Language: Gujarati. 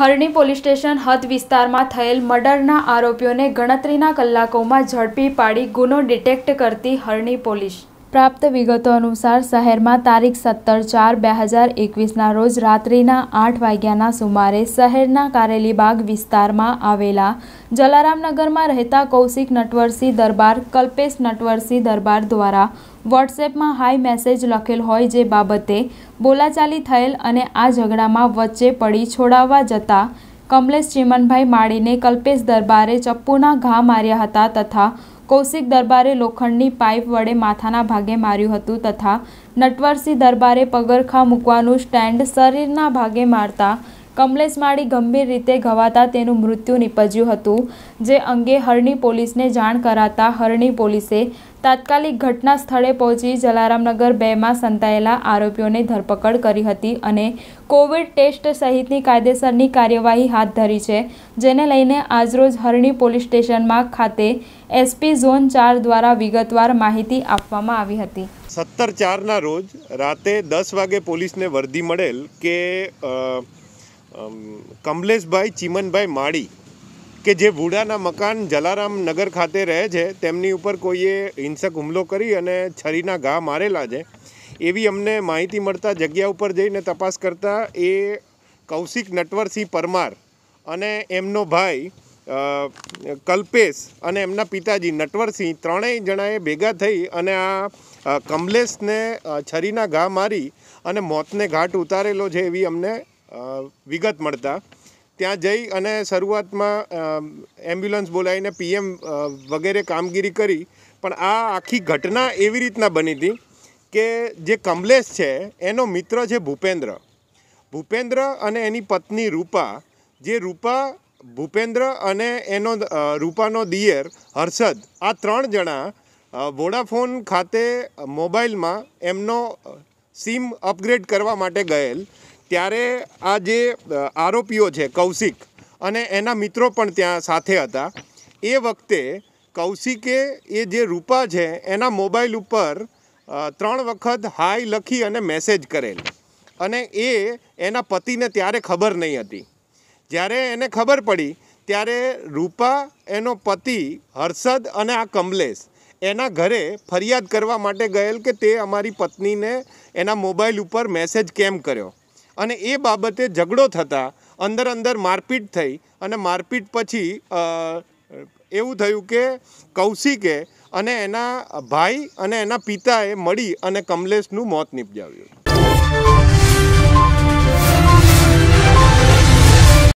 હરણી પોલીસ સ્ટેશન હદ વિસ્તારમાં થયેલ મર્ડરના આરોપીઓને ગણતરીના કલાકોમાં ઝડપી પાડી ગુનો ડિટેક્ટ કરતી હરણી પોલીસ પ્રાપ્ત વિગતો અનુસાર શહેરમાં તારીખ સત્તર ચાર બે હજાર એકવીસના રોજ રાત્રિના આઠ વાગ્યાના સુમારે શહેરના કારેલીબાગ વિસ્તારમાં આવેલા જલારામનગરમાં રહેતા કૌશિક નટવરસિંહ દરબાર કલ્પેશ નટવરસિંહ દરબાર દ્વારા વોટ્સએપમાં હાઈ મેસેજ લખેલ હોય જે બાબતે બોલાચાલી થયેલ અને આ ઝઘડામાં વચ્ચે પડી છોડાવવા જતા કમલેશ ચીમનભાઈ માળીને કલ્પેશ દરબારે ચપ્પુના ઘા માર્યા હતા તથા કૌશિક દરબારે લોખંડની પાઇપ વડે માથાના ભાગે માર્યું હતું તથા નટવરસિંહ દરબારે પગરખા મૂકવાનું સ્ટેન્ડ શરીરના ભાગે મારતા કમલેશ માળી ગંભીર રીતે ઘવાતા તેનું મૃત્યુ નીપજ્યું હતું જે અંગે હરણી પોલીસને જાણ કરાતા હરણી પોલીસે તાત્કાલિક ઘટના સ્થળે પહોંચી જલારામનગર બેમાં સંતાયેલા આરોપીઓને ધરપકડ કરી હતી અને કોવિડ ટેસ્ટ સહિતની કાયદેસરની કાર્યવાહી હાથ ધરી છે જેને લઈને આજરોજ હરણી પોલીસ સ્ટેશનમાં ખાતે એસપી ઝોન ચાર દ્વારા વિગતવાર માહિતી આપવામાં આવી હતી સત્તર ચારના રોજ રાતે દસ વાગે પોલીસને વર્દી મળેલ કે કમલેશભાઈ ચીમનભાઈ માળી કે જે ભૂડાના મકાન જલારામ નગર ખાતે રહે છે તેમની ઉપર કોઈએ હિંસક હુમલો કરી અને છરીના ઘા મારેલા છે એવી અમને માહિતી મળતા જગ્યા ઉપર જઈને તપાસ કરતા એ કૌશિક નટવરસિંહ પરમાર અને એમનો ભાઈ કલ્પેશ અને એમના પિતાજી નટવરસિંહ ત્રણેય જણાએ ભેગા થઈ અને આ કમલેશને છરીના ઘા મારી અને મોતને ઘાટ ઉતારેલો છે એવી અમને વિગત મળતા ત્યાં જઈ અને શરૂઆતમાં એમ્બ્યુલન્સ બોલાવીને પીએમ વગેરે કામગીરી કરી પણ આ આખી ઘટના એવી રીતના બની હતી કે જે કમલેશ છે એનો મિત્ર છે ભૂપેન્દ્ર ભૂપેન્દ્ર અને એની પત્ની રૂપા જે રૂપા ભૂપેન્દ્ર અને એનો રૂપાનો દિયર હર્ષદ આ ત્રણ જણા વોડાફોન ખાતે મોબાઈલમાં એમનો સીમ અપગ્રેડ કરવા માટે ગયેલ ત્યારે આ જે આરોપીઓ છે કૌશિક અને એના મિત્રો પણ ત્યાં સાથે હતા એ વખતે કૌશિકે એ જે રૂપા છે એના મોબાઈલ ઉપર ત્રણ વખત હાય લખી અને મેસેજ કરેલ અને એ એના પતિને ત્યારે ખબર નહીં હતી જ્યારે એને ખબર પડી ત્યારે રૂપા એનો પતિ હર્ષદ અને આ કમલેશ એના ઘરે ફરિયાદ કરવા માટે ગયેલ કે તે અમારી પત્નીને એના મોબાઈલ ઉપર મેસેજ કેમ કર્યો અને એ બાબતે ઝઘડો થતાં અંદર અંદર મારપીટ થઈ અને મારપીટ પછી એવું થયું કે કૌશિકે અને એના ભાઈ અને એના પિતાએ મળી અને કમલેશનું મોત નિપજાવ્યું